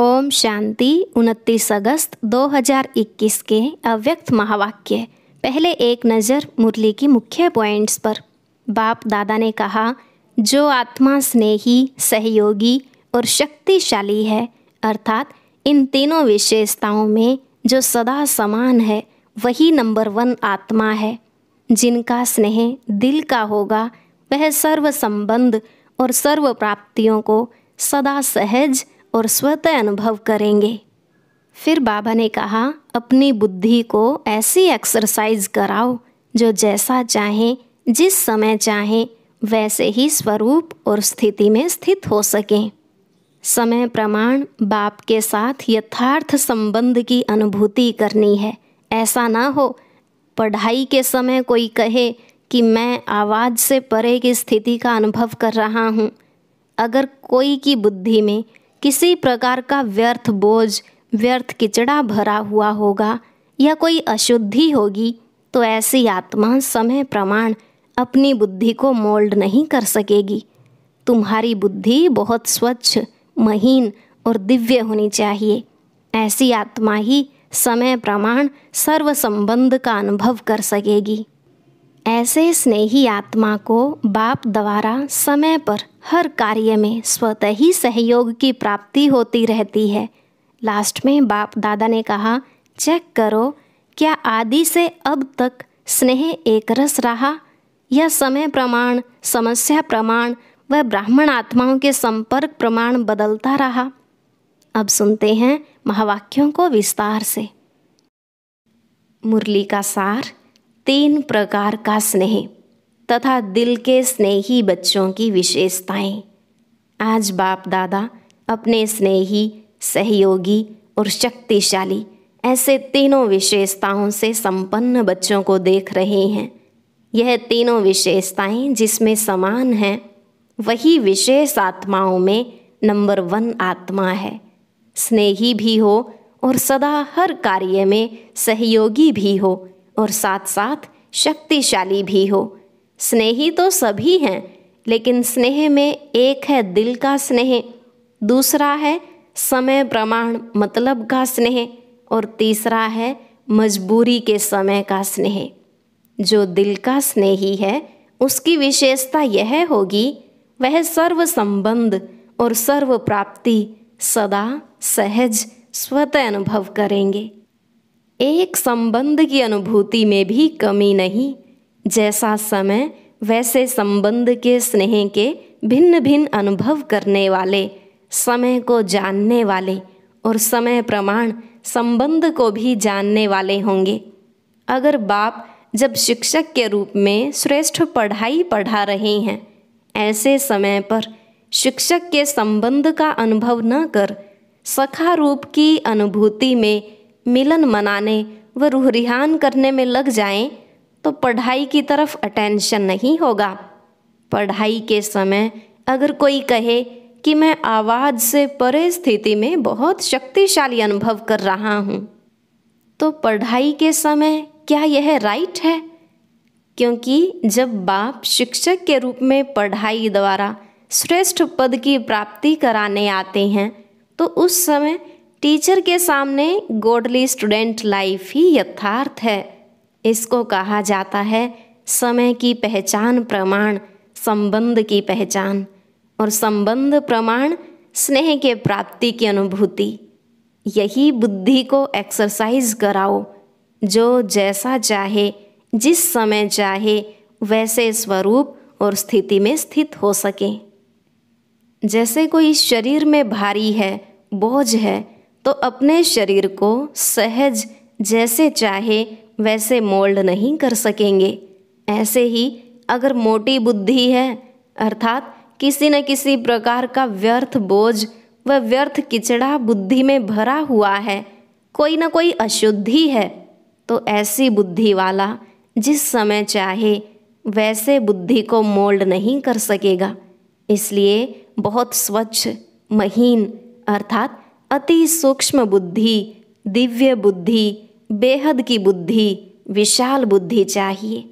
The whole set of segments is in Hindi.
ओम शांति 29 अगस्त 2021 के अव्यक्त महावाक्य पहले एक नज़र मुरली की मुख्य पॉइंट्स पर बाप दादा ने कहा जो आत्मा स्नेही सहयोगी और शक्तिशाली है अर्थात इन तीनों विशेषताओं में जो सदा समान है वही नंबर वन आत्मा है जिनका स्नेह दिल का होगा वह सर्व संबंध और सर्व प्राप्तियों को सदा सहज और स्वतः अनुभव करेंगे फिर बाबा ने कहा अपनी बुद्धि को ऐसी एक्सरसाइज कराओ जो जैसा चाहें जिस समय चाहें वैसे ही स्वरूप और स्थिति में स्थित हो सकें समय प्रमाण बाप के साथ यथार्थ संबंध की अनुभूति करनी है ऐसा ना हो पढ़ाई के समय कोई कहे कि मैं आवाज़ से परे की स्थिति का अनुभव कर रहा हूँ अगर कोई की बुद्धि में किसी प्रकार का व्यर्थ बोझ व्यर्थ किचड़ा भरा हुआ होगा या कोई अशुद्धि होगी तो ऐसी आत्मा समय प्रमाण अपनी बुद्धि को मोल्ड नहीं कर सकेगी तुम्हारी बुद्धि बहुत स्वच्छ महीन और दिव्य होनी चाहिए ऐसी आत्मा ही समय प्रमाण सर्व संबंध का अनुभव कर सकेगी ऐसे स्नेही आत्मा को बाप द्वारा समय पर हर कार्य में स्वत ही सहयोग की प्राप्ति होती रहती है लास्ट में बाप दादा ने कहा चेक करो क्या आदि से अब तक स्नेह एक रस रहा या समय प्रमाण समस्या प्रमाण व ब्राह्मण आत्माओं के संपर्क प्रमाण बदलता रहा अब सुनते हैं महावाक्यों को विस्तार से मुरली का सार तीन प्रकार का स्नेह तथा दिल के स्नेही बच्चों की विशेषताएं आज बाप दादा अपने स्नेही सहयोगी और शक्तिशाली ऐसे तीनों विशेषताओं से संपन्न बच्चों को देख रहे हैं यह तीनों विशेषताएं जिसमें समान हैं वही विशेष आत्माओं में नंबर वन आत्मा है स्नेही भी हो और सदा हर कार्य में सहयोगी भी हो और साथ साथ शक्तिशाली भी हो स्नेही तो सभी हैं लेकिन स्नेह में एक है दिल का स्नेह दूसरा है समय प्रमाण मतलब का स्नेह और तीसरा है मजबूरी के समय का स्नेह जो दिल का स्नेही है उसकी विशेषता यह होगी वह सर्व संबंध और सर्व प्राप्ति सदा सहज स्वतः अनुभव करेंगे एक संबंध की अनुभूति में भी कमी नहीं जैसा समय वैसे संबंध के स्नेह के भिन्न भिन्न अनुभव करने वाले समय को जानने वाले और समय प्रमाण संबंध को भी जानने वाले होंगे अगर बाप जब शिक्षक के रूप में श्रेष्ठ पढ़ाई पढ़ा रहे हैं ऐसे समय पर शिक्षक के संबंध का अनुभव न कर सखा रूप की अनुभूति में मिलन मनाने व रूह रिहान करने में लग जाएं तो पढ़ाई की तरफ अटेंशन नहीं होगा पढ़ाई के समय अगर कोई कहे कि मैं आवाज़ से परे स्थिति में बहुत शक्तिशाली अनुभव कर रहा हूँ तो पढ़ाई के समय क्या यह राइट है क्योंकि जब बाप शिक्षक के रूप में पढ़ाई द्वारा श्रेष्ठ पद की प्राप्ति कराने आते हैं तो उस समय टीचर के सामने गोडली स्टूडेंट लाइफ ही यथार्थ है इसको कहा जाता है समय की पहचान प्रमाण संबंध की पहचान और संबंध प्रमाण स्नेह के प्राप्ति की अनुभूति यही बुद्धि को एक्सरसाइज कराओ जो जैसा चाहे जिस समय चाहे वैसे स्वरूप और स्थिति में स्थित हो सके जैसे कोई शरीर में भारी है बोझ है तो अपने शरीर को सहज जैसे चाहे वैसे मोल्ड नहीं कर सकेंगे ऐसे ही अगर मोटी बुद्धि है अर्थात किसी न किसी प्रकार का व्यर्थ बोझ व व्यर्थ किचड़ा बुद्धि में भरा हुआ है कोई ना कोई अशुद्धि है तो ऐसी बुद्धि वाला जिस समय चाहे वैसे बुद्धि को मोल्ड नहीं कर सकेगा इसलिए बहुत स्वच्छ महीन अर्थात अति सूक्ष्म बुद्धि दिव्य बुद्धि बेहद की बुद्धि विशाल बुद्धि चाहिए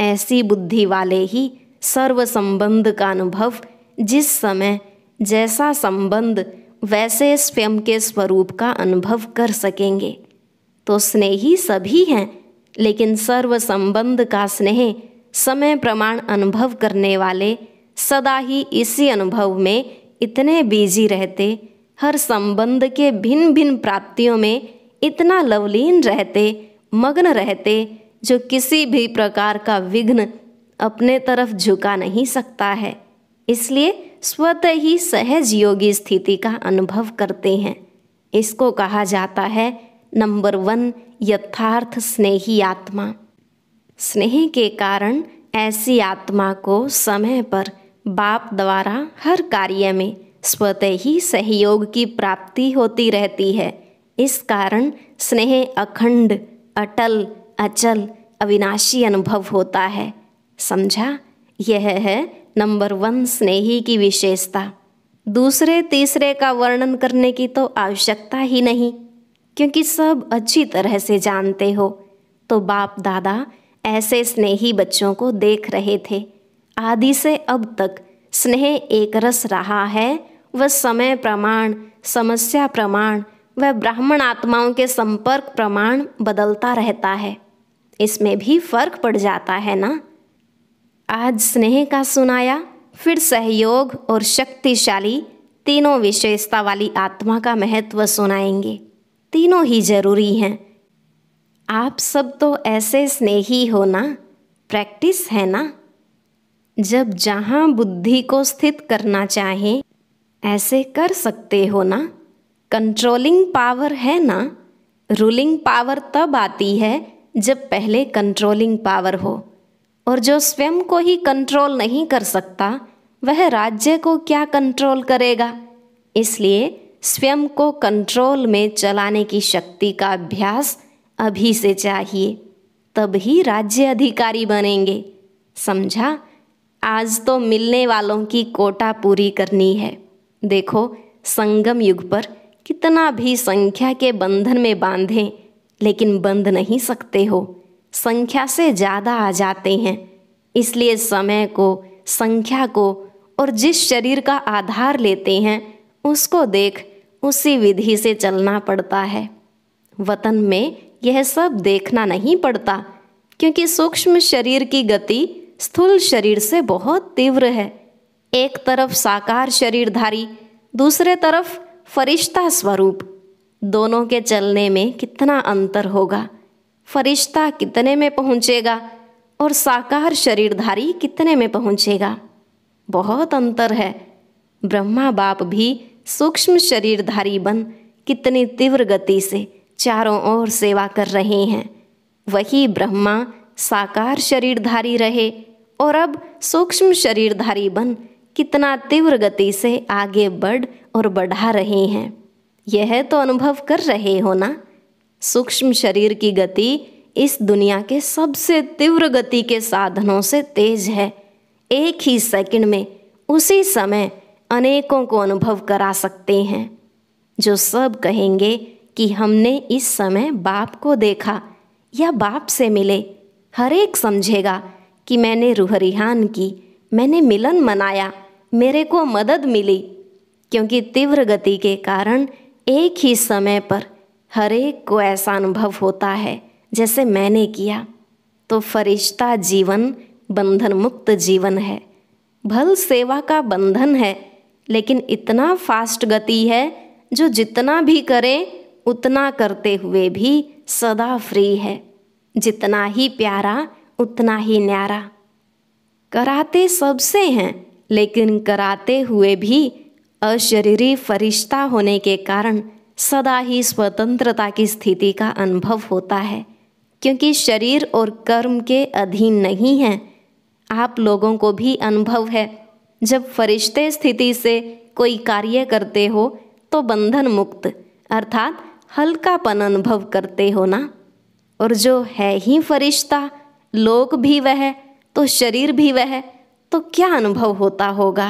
ऐसी बुद्धि वाले ही सर्व संबंध का अनुभव जिस समय जैसा संबंध वैसे स्वयं के स्वरूप का अनुभव कर सकेंगे तो स्नेही सभी हैं लेकिन सर्व संबंध का स्नेह समय प्रमाण अनुभव करने वाले सदा ही इसी अनुभव में इतने बिजी रहते हर संबंध के भिन्न भिन्न प्राप्तियों में इतना लवलीन रहते मग्न रहते जो किसी भी प्रकार का विघ्न अपने तरफ झुका नहीं सकता है इसलिए स्वतः ही सहज योगी स्थिति का अनुभव करते हैं इसको कहा जाता है नंबर वन यथार्थ स्नेही आत्मा स्नेह के कारण ऐसी आत्मा को समय पर बाप द्वारा हर कार्य में स्वतः ही सहयोग की प्राप्ति होती रहती है इस कारण स्नेह अखंड अटल अचल अविनाशी अनुभव होता है समझा यह है नंबर वन स्नेही की विशेषता दूसरे तीसरे का वर्णन करने की तो आवश्यकता ही नहीं क्योंकि सब अच्छी तरह से जानते हो तो बाप दादा ऐसे स्नेही बच्चों को देख रहे थे आदि से अब तक स्नेह एक रस रहा है व समय प्रमाण समस्या प्रमाण व ब्राह्मण आत्माओं के संपर्क प्रमाण बदलता रहता है इसमें भी फर्क पड़ जाता है ना आज स्नेह का सुनाया फिर सहयोग और शक्तिशाली तीनों विशेषता वाली आत्मा का महत्व सुनाएंगे तीनों ही जरूरी हैं आप सब तो ऐसे स्नेही हो ना प्रैक्टिस है ना जब जहाँ बुद्धि को स्थित करना चाहें ऐसे कर सकते हो ना कंट्रोलिंग पावर है ना रूलिंग पावर तब आती है जब पहले कंट्रोलिंग पावर हो और जो स्वयं को ही कंट्रोल नहीं कर सकता वह राज्य को क्या कंट्रोल करेगा इसलिए स्वयं को कंट्रोल में चलाने की शक्ति का अभ्यास अभी से चाहिए तब ही राज्य अधिकारी बनेंगे समझा आज तो मिलने वालों की कोटा पूरी करनी है देखो संगम युग पर कितना भी संख्या के बंधन में बांधें लेकिन बंध नहीं सकते हो संख्या से ज़्यादा आ जाते हैं इसलिए समय को संख्या को और जिस शरीर का आधार लेते हैं उसको देख उसी विधि से चलना पड़ता है वतन में यह सब देखना नहीं पड़ता क्योंकि सूक्ष्म शरीर की गति स्थूल शरीर से बहुत तीव्र है एक तरफ साकार शरीरधारी दूसरे तरफ फरिश्ता स्वरूप दोनों के चलने में कितना अंतर होगा फरिश्ता कितने में पहुंचेगा और साकार शरीरधारी कितने में पहुंचेगा बहुत अंतर है ब्रह्मा बाप भी सूक्ष्म शरीरधारी बन कितनी तीव्र गति से चारों ओर सेवा कर रहे हैं वही ब्रह्मा साकार शरीरधारी रहे और अब सूक्ष्म शरीरधारी बन कितना तीव्र गति से आगे बढ़ और बढ़ा रहे हैं यह तो अनुभव कर रहे हो ना सूक्ष्म शरीर की गति इस दुनिया के सबसे तीव्र गति के साधनों से तेज है एक ही सेकंड में उसी समय अनेकों को अनुभव करा सकते हैं जो सब कहेंगे कि हमने इस समय बाप को देखा या बाप से मिले हर एक समझेगा कि मैंने रूहरिहान की मैंने मिलन मनाया मेरे को मदद मिली क्योंकि तीव्र गति के कारण एक ही समय पर हर एक को ऐसा अनुभव होता है जैसे मैंने किया तो फरिश्ता जीवन बंधन मुक्त जीवन है भल सेवा का बंधन है लेकिन इतना फास्ट गति है जो जितना भी करें उतना करते हुए भी सदा फ्री है जितना ही प्यारा उतना ही न्यारा कराते सबसे हैं लेकिन कराते हुए भी अशरीरी फरिश्ता होने के कारण सदा ही स्वतंत्रता की स्थिति का अनुभव होता है क्योंकि शरीर और कर्म के अधीन नहीं हैं आप लोगों को भी अनुभव है जब फरिश्ते स्थिति से कोई कार्य करते हो तो बंधन मुक्त अर्थात हल्कापन अनुभव करते हो ना और जो है ही फरिश्ता लोक भी वह तो शरीर भी वह तो क्या अनुभव होता होगा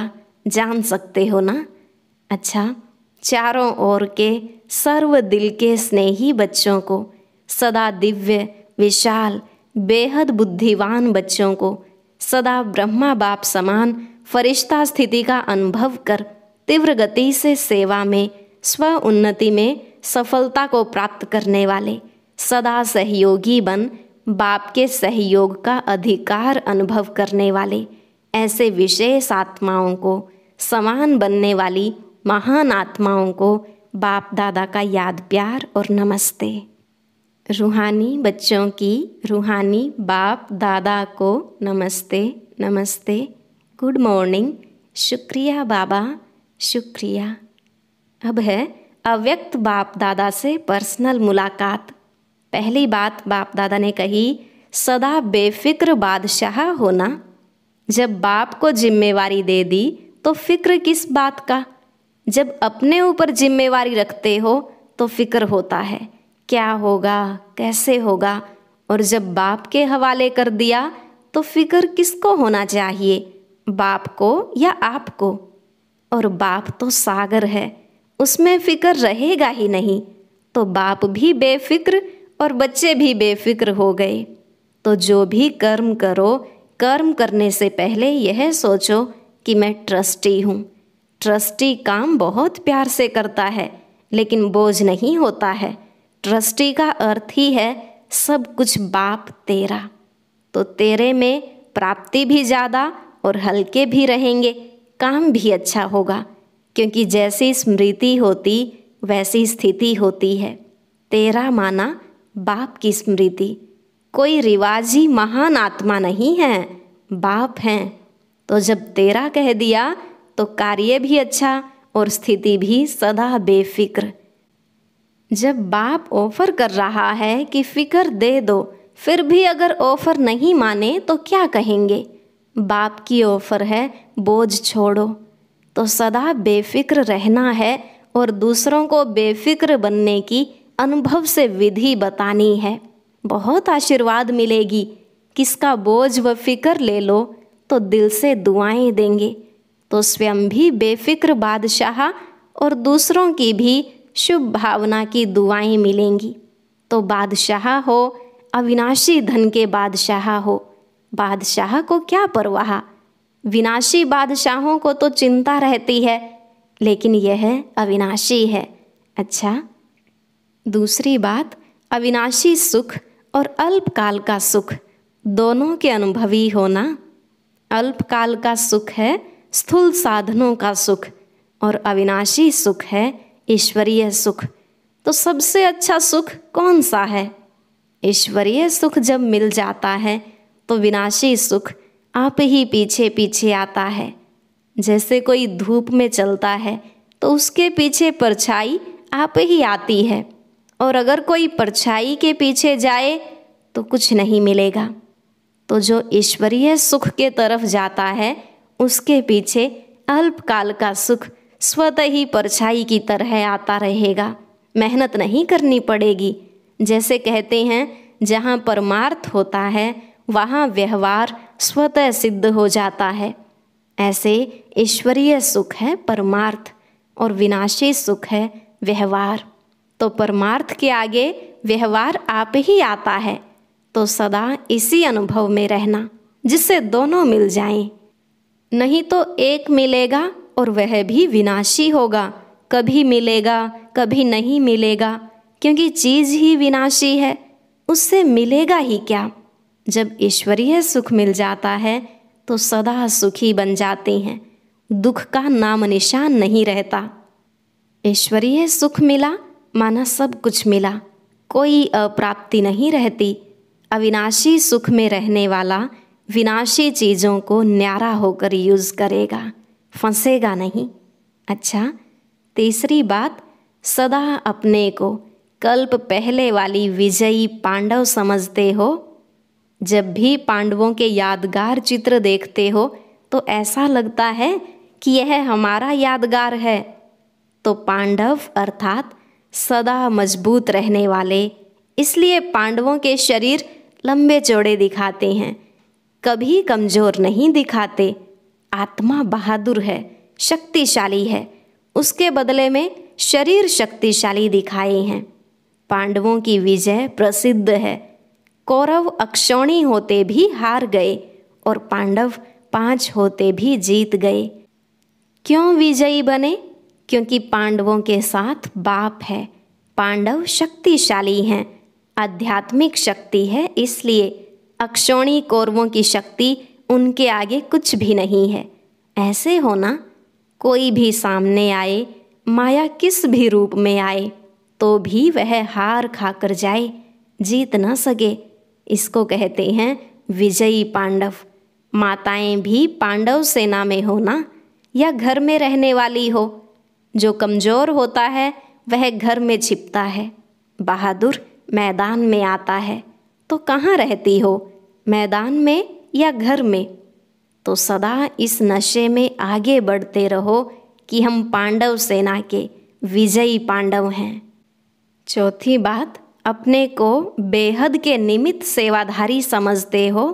जान सकते हो ना अच्छा चारों ओर के सर्व दिल के स्नेही बच्चों को सदा दिव्य विशाल बेहद बुद्धिवान बच्चों को सदा ब्रह्मा बाप समान फरिश्ता स्थिति का अनुभव कर तीव्र गति से सेवा में स्व उन्नति में सफलता को प्राप्त करने वाले सदा सहयोगी बन बाप के सहयोग का अधिकार अनुभव करने वाले ऐसे विशेष आत्माओं को समान बनने वाली महान आत्माओं को बाप दादा का याद प्यार और नमस्ते रूहानी बच्चों की रूहानी बाप दादा को नमस्ते नमस्ते गुड मॉर्निंग शुक्रिया बाबा शुक्रिया अब है अव्यक्त बाप दादा से पर्सनल मुलाकात पहली बात बाप दादा ने कही सदा बेफिक्र बादशाह होना जब बाप को जिम्मेवारी दे दी तो फिक्र किस बात का जब अपने ऊपर जिम्मेवारी रखते हो तो फिक्र होता है क्या होगा कैसे होगा और जब बाप के हवाले कर दिया तो फिक्र किसको होना चाहिए बाप को या आपको और बाप तो सागर है उसमें फिक्र रहेगा ही नहीं तो बाप भी बेफिक्र और बच्चे भी बेफिक्र हो गए तो जो भी कर्म करो कर्म करने से पहले यह सोचो कि मैं ट्रस्टी हूँ ट्रस्टी काम बहुत प्यार से करता है लेकिन बोझ नहीं होता है ट्रस्टी का अर्थ ही है सब कुछ बाप तेरा तो तेरे में प्राप्ति भी ज़्यादा और हल्के भी रहेंगे काम भी अच्छा होगा क्योंकि जैसी स्मृति होती वैसी स्थिति होती है तेरा माना बाप की स्मृति कोई रिवाजी महान आत्मा नहीं है बाप हैं तो जब तेरा कह दिया तो कार्य भी अच्छा और स्थिति भी सदा बेफिक्र जब बाप ऑफर कर रहा है कि फिक्र दे दो फिर भी अगर ऑफर नहीं माने तो क्या कहेंगे बाप की ऑफर है बोझ छोड़ो तो सदा बेफिक्र रहना है और दूसरों को बेफिक्र बनने की अनुभव से विधि बतानी है बहुत आशीर्वाद मिलेगी किसका बोझ व फिक्र ले लो तो दिल से दुआएं देंगे तो स्वयं भी बेफिक्र बादशाह और दूसरों की भी शुभ भावना की दुआएं मिलेंगी तो बादशाह हो अविनाशी धन के बादशाह हो बादशाह को क्या परवाह विनाशी बादशाहों को तो चिंता रहती है लेकिन यह अविनाशी है अच्छा दूसरी बात अविनाशी सुख और अल्पकाल का सुख दोनों के अनुभवी होना अल्पकाल का सुख है स्थूल साधनों का सुख और अविनाशी सुख है ईश्वरीय सुख तो सबसे अच्छा सुख कौन सा है ईश्वरीय सुख जब मिल जाता है तो विनाशी सुख आप ही पीछे पीछे आता है जैसे कोई धूप में चलता है तो उसके पीछे परछाई आप ही आती है और अगर कोई परछाई के पीछे जाए तो कुछ नहीं मिलेगा तो जो ईश्वरीय सुख के तरफ जाता है उसके पीछे अल्पकाल का सुख स्वतः ही परछाई की तरह आता रहेगा मेहनत नहीं करनी पड़ेगी जैसे कहते हैं जहाँ परमार्थ होता है वहाँ व्यवहार स्वतः सिद्ध हो जाता है ऐसे ईश्वरीय सुख है परमार्थ और विनाशी सुख है व्यवहार तो परमार्थ के आगे व्यवहार आप ही आता है तो सदा इसी अनुभव में रहना जिससे दोनों मिल जाएं। नहीं तो एक मिलेगा और वह भी विनाशी होगा कभी मिलेगा कभी नहीं मिलेगा क्योंकि चीज़ ही विनाशी है उससे मिलेगा ही क्या जब ईश्वरीय सुख मिल जाता है तो सदा सुखी बन जाते हैं दुख का नाम निशान नहीं रहता ईश्वरीय सुख मिला माना सब कुछ मिला कोई अप्राप्ति नहीं रहती अविनाशी सुख में रहने वाला विनाशी चीज़ों को न्यारा होकर यूज़ करेगा फंसेगा नहीं अच्छा तीसरी बात सदा अपने को कल्प पहले वाली विजयी पांडव समझते हो जब भी पांडवों के यादगार चित्र देखते हो तो ऐसा लगता है कि यह हमारा यादगार है तो पांडव अर्थात सदा मजबूत रहने वाले इसलिए पांडवों के शरीर लंबे चौड़े दिखाते हैं कभी कमज़ोर नहीं दिखाते आत्मा बहादुर है शक्तिशाली है उसके बदले में शरीर शक्तिशाली दिखाए हैं पांडवों की विजय प्रसिद्ध है कौरव अक्षौणी होते भी हार गए और पांडव पांच होते भी जीत गए क्यों विजयी बने क्योंकि पांडवों के साथ बाप है पांडव शक्तिशाली हैं आध्यात्मिक शक्ति है इसलिए अक्षोणी कौरवों की शक्ति उनके आगे कुछ भी नहीं है ऐसे होना कोई भी सामने आए माया किस भी रूप में आए तो भी वह हार खा कर जाए जीत न सके इसको कहते हैं विजयी पांडव माताएं भी पांडव सेना में होना या घर में रहने वाली हो जो कमज़ोर होता है वह घर में छिपता है बहादुर मैदान में आता है तो कहाँ रहती हो मैदान में या घर में तो सदा इस नशे में आगे बढ़ते रहो कि हम पांडव सेना के विजयी पांडव हैं चौथी बात अपने को बेहद के निमित्त सेवाधारी समझते हो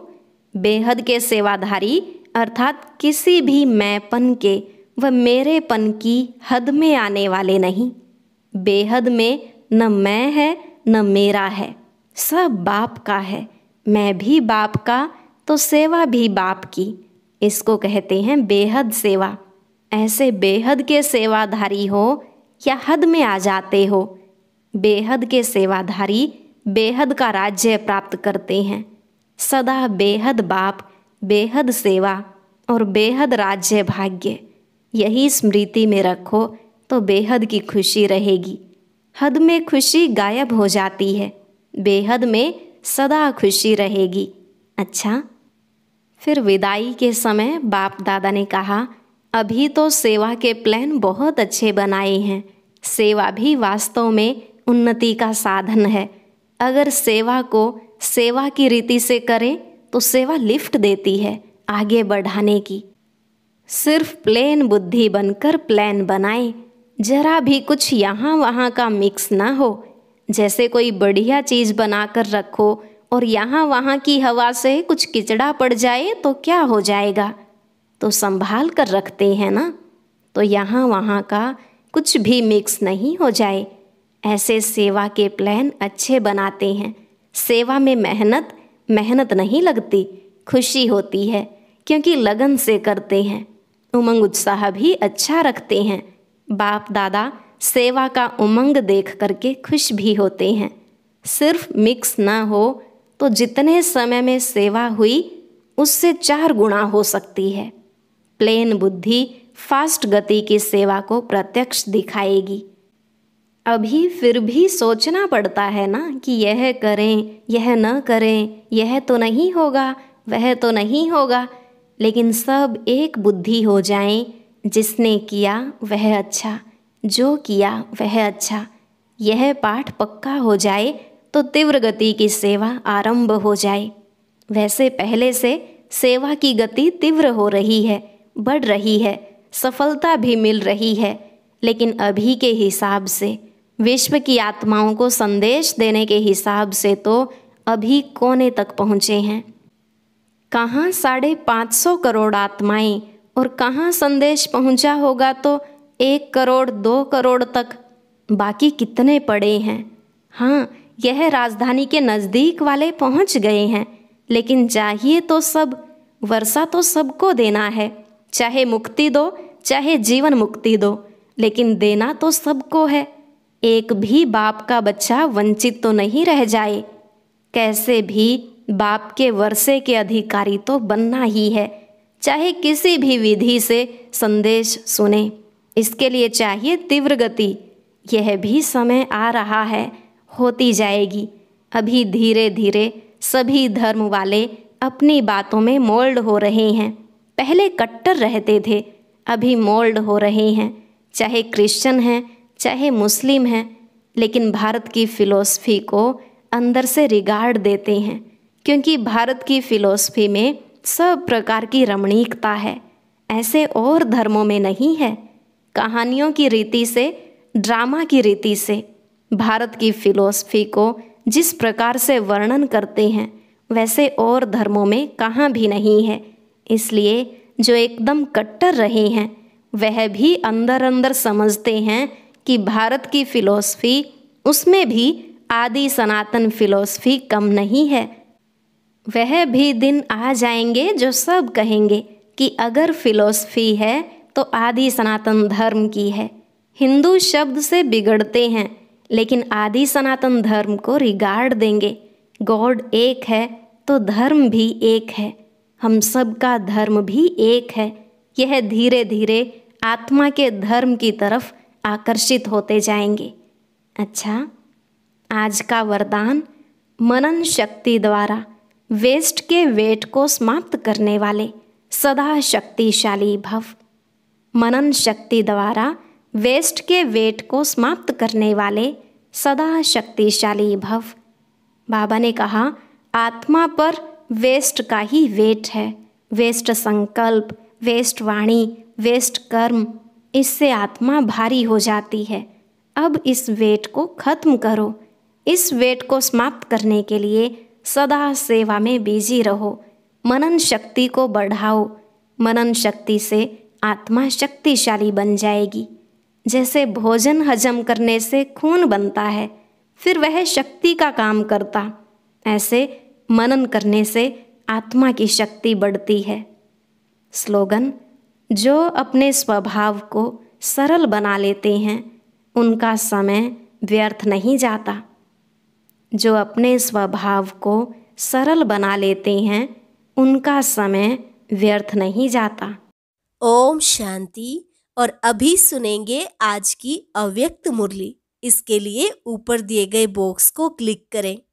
बेहद के सेवाधारी अर्थात किसी भी मैपन के वह मेरे पन की हद में आने वाले नहीं बेहद में न मैं है न मेरा है सब बाप का है मैं भी बाप का तो सेवा भी बाप की इसको कहते हैं बेहद सेवा ऐसे बेहद के सेवाधारी हो या हद में आ जाते हो बेहद के सेवाधारी बेहद का राज्य प्राप्त करते हैं सदा बेहद बाप बेहद सेवा और बेहद राज्य भाग्य यही स्मृति में रखो तो बेहद की खुशी रहेगी हद में खुशी गायब हो जाती है बेहद में सदा खुशी रहेगी अच्छा फिर विदाई के समय बाप दादा ने कहा अभी तो सेवा के प्लान बहुत अच्छे बनाए हैं सेवा भी वास्तव में उन्नति का साधन है अगर सेवा को सेवा की रीति से करें तो सेवा लिफ्ट देती है आगे बढ़ाने की सिर्फ प्लेन बुद्धि बनकर प्लान बनाए जरा भी कुछ यहाँ वहाँ का मिक्स ना हो जैसे कोई बढ़िया चीज़ बनाकर रखो और यहाँ वहाँ की हवा से कुछ किचड़ा पड़ जाए तो क्या हो जाएगा तो संभाल कर रखते हैं ना तो यहाँ वहाँ का कुछ भी मिक्स नहीं हो जाए ऐसे सेवा के प्लान अच्छे बनाते हैं सेवा में मेहनत मेहनत नहीं लगती खुशी होती है क्योंकि लगन से करते हैं उमंग उत्साह भी अच्छा रखते हैं बाप दादा सेवा का उमंग देख करके खुश भी होते हैं सिर्फ मिक्स ना हो तो जितने समय में सेवा हुई उससे चार गुणा हो सकती है प्लेन बुद्धि फास्ट गति की सेवा को प्रत्यक्ष दिखाएगी अभी फिर भी सोचना पड़ता है ना कि यह करें यह न करें यह तो नहीं होगा वह तो नहीं होगा लेकिन सब एक बुद्धि हो जाएं जिसने किया वह अच्छा जो किया वह अच्छा यह पाठ पक्का हो जाए तो तीव्र गति की सेवा आरंभ हो जाए वैसे पहले से सेवा की गति तीव्र हो रही है बढ़ रही है सफलता भी मिल रही है लेकिन अभी के हिसाब से विश्व की आत्माओं को संदेश देने के हिसाब से तो अभी कोने तक पहुँचे हैं कहाँ साढ़े पाँच सौ करोड़ आत्माएं और कहाँ संदेश पहुंचा होगा तो एक करोड़ दो करोड़ तक बाकी कितने पड़े हैं हाँ यह राजधानी के नज़दीक वाले पहुंच गए हैं लेकिन चाहिए तो सब वर्षा तो सबको देना है चाहे मुक्ति दो चाहे जीवन मुक्ति दो लेकिन देना तो सबको है एक भी बाप का बच्चा वंचित तो नहीं रह जाए कैसे भी बाप के वर्षे के अधिकारी तो बनना ही है चाहे किसी भी विधि से संदेश सुने इसके लिए चाहिए तीव्र गति यह भी समय आ रहा है होती जाएगी अभी धीरे धीरे सभी धर्म वाले अपनी बातों में मोल्ड हो रहे हैं पहले कट्टर रहते थे अभी मोल्ड हो रहे हैं चाहे क्रिश्चियन हैं चाहे मुस्लिम हैं लेकिन भारत की फ़िलोसफी को अंदर से रिगार्ड देते हैं क्योंकि भारत की फिलॉसफी में सब प्रकार की रमणीकता है ऐसे और धर्मों में नहीं है कहानियों की रीति से ड्रामा की रीति से भारत की फिलॉसफी को जिस प्रकार से वर्णन करते हैं वैसे और धर्मों में कहाँ भी नहीं है इसलिए जो एकदम कट्टर रहे हैं वह भी अंदर अंदर समझते हैं कि भारत की फिलॉसफी उसमें भी आदि सनातन फिलॉसफी कम नहीं है वह भी दिन आ जाएंगे जो सब कहेंगे कि अगर फिलॉसफी है तो आदि सनातन धर्म की है हिंदू शब्द से बिगड़ते हैं लेकिन आदि सनातन धर्म को रिगार्ड देंगे गॉड एक है तो धर्म भी एक है हम सब का धर्म भी एक है यह धीरे धीरे आत्मा के धर्म की तरफ आकर्षित होते जाएंगे अच्छा आज का वरदान मनन शक्ति द्वारा वेस्ट के वेट को समाप्त करने वाले सदा शक्तिशाली भव मनन शक्ति द्वारा वेस्ट के वेट को समाप्त करने वाले सदा शक्तिशाली भव बाबा ने कहा आत्मा पर वेस्ट का ही वेट है वेस्ट संकल्प वेस्ट वाणी वेस्ट कर्म इससे आत्मा भारी हो जाती है अब इस वेट को खत्म करो इस वेट को समाप्त करने के लिए सदा सेवा में बिजी रहो मनन शक्ति को बढ़ाओ मनन शक्ति से आत्मा शक्तिशाली बन जाएगी जैसे भोजन हजम करने से खून बनता है फिर वह शक्ति का काम करता ऐसे मनन करने से आत्मा की शक्ति बढ़ती है स्लोगन जो अपने स्वभाव को सरल बना लेते हैं उनका समय व्यर्थ नहीं जाता जो अपने स्वभाव को सरल बना लेते हैं उनका समय व्यर्थ नहीं जाता ओम शांति और अभी सुनेंगे आज की अव्यक्त मुरली इसके लिए ऊपर दिए गए बॉक्स को क्लिक करें